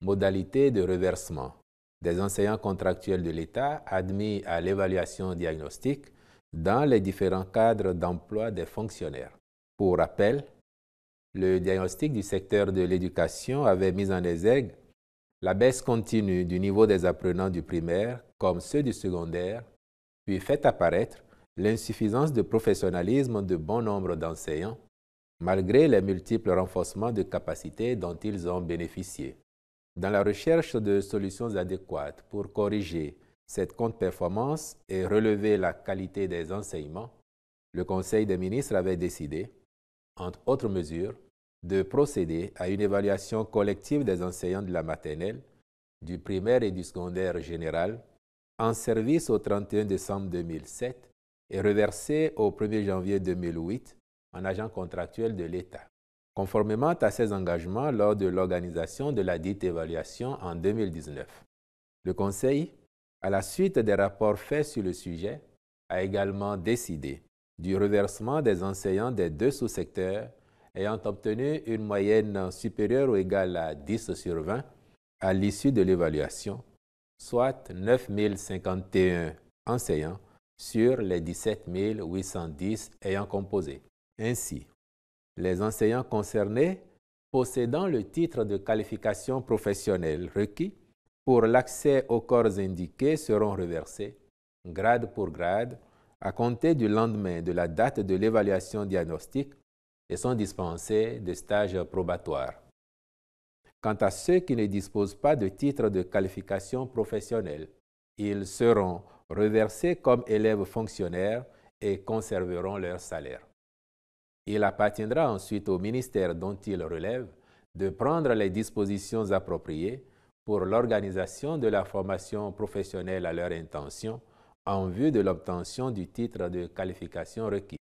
Modalités de reversement des enseignants contractuels de l'État admis à l'évaluation diagnostique dans les différents cadres d'emploi des fonctionnaires. Pour rappel, le diagnostic du secteur de l'éducation avait mis en exergue la baisse continue du niveau des apprenants du primaire comme ceux du secondaire, puis fait apparaître l'insuffisance de professionnalisme de bon nombre d'enseignants, malgré les multiples renforcements de capacités dont ils ont bénéficié. Dans la recherche de solutions adéquates pour corriger cette contre-performance et relever la qualité des enseignements, le Conseil des ministres avait décidé, entre autres mesures, de procéder à une évaluation collective des enseignants de la maternelle, du primaire et du secondaire général en service au 31 décembre 2007 et reversé au 1er janvier 2008 en agent contractuel de l'État conformément à ses engagements lors de l'organisation de la dite évaluation en 2019. Le Conseil, à la suite des rapports faits sur le sujet, a également décidé du reversement des enseignants des deux sous-secteurs ayant obtenu une moyenne supérieure ou égale à 10 sur 20 à l'issue de l'évaluation, soit 9 051 enseignants sur les 17 810 ayant composé. Ainsi, les enseignants concernés possédant le titre de qualification professionnelle requis pour l'accès aux corps indiqués seront reversés, grade pour grade, à compter du lendemain de la date de l'évaluation diagnostique et sont dispensés de stages probatoires. Quant à ceux qui ne disposent pas de titre de qualification professionnelle, ils seront reversés comme élèves fonctionnaires et conserveront leur salaire il appartiendra ensuite au ministère dont il relève de prendre les dispositions appropriées pour l'organisation de la formation professionnelle à leur intention en vue de l'obtention du titre de qualification requis.